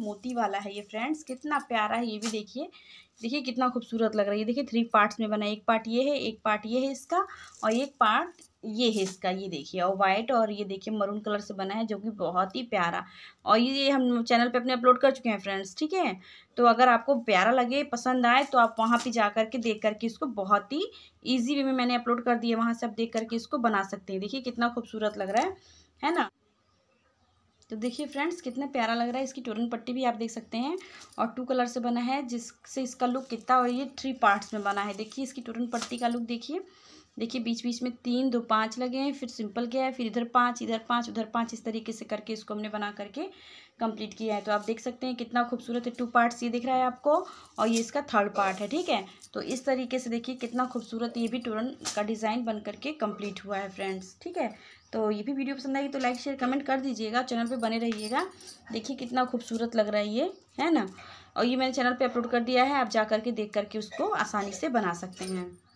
मोती वाला है ये फ्रेंड्स कितना प्यारा है ये भी देखिए देखिए कितना खूबसूरत लग रहा है ये देखिए थ्री पार्ट्स में बना एक पार्ट ये है एक पार्ट ये है इसका और एक पार्ट ये है इसका ये देखिए और वाइट और ये देखिए मरून कलर से बना है जो कि बहुत ही प्यारा और ये हम चैनल पे अपने अपलोड कर चुके हैं फ्रेंड्स ठीक है तो अगर आपको प्यारा लगे पसंद आए तो आप वहाँ पे जा कर के देख करके इसको बहुत ही ईजी वे में मैंने अपलोड कर दिया वहाँ से आप देख करके इसको बना सकते हैं देखिए कितना खूबसूरत लग रहा है है ना तो देखिए फ्रेंड्स कितना प्यारा लग रहा है इसकी टोरन पट्टी भी आप देख सकते हैं और टू कलर से बना है जिससे इसका लुक कितना और ये थ्री पार्ट्स में बना है देखिए इसकी टोरन पट्टी का लुक देखिए देखिए बीच बीच में तीन दो पाँच लगे हैं फिर सिंपल गया है फिर इधर पाँच इधर पाँच उधर पाँच इस तरीके से करके इसको हमने बना करके कंप्लीट किया है तो आप देख सकते हैं कितना खूबसूरत है टू पार्ट्स ये दिख रहा है आपको और ये इसका थर्ड पार्ट है ठीक है तो इस तरीके से देखिए कितना खूबसूरत ये भी टूरन का डिज़ाइन बन करके कम्प्लीट हुआ है फ्रेंड्स ठीक है तो ये भी वीडियो पसंद आएगी तो लाइक शेयर कमेंट कर दीजिएगा चैनल पर बने रहिएगा देखिए कितना खूबसूरत लग रहा है ये है ना और ये मैंने चैनल पर अपलोड कर दिया है आप जा करके देख करके उसको आसानी से बना सकते हैं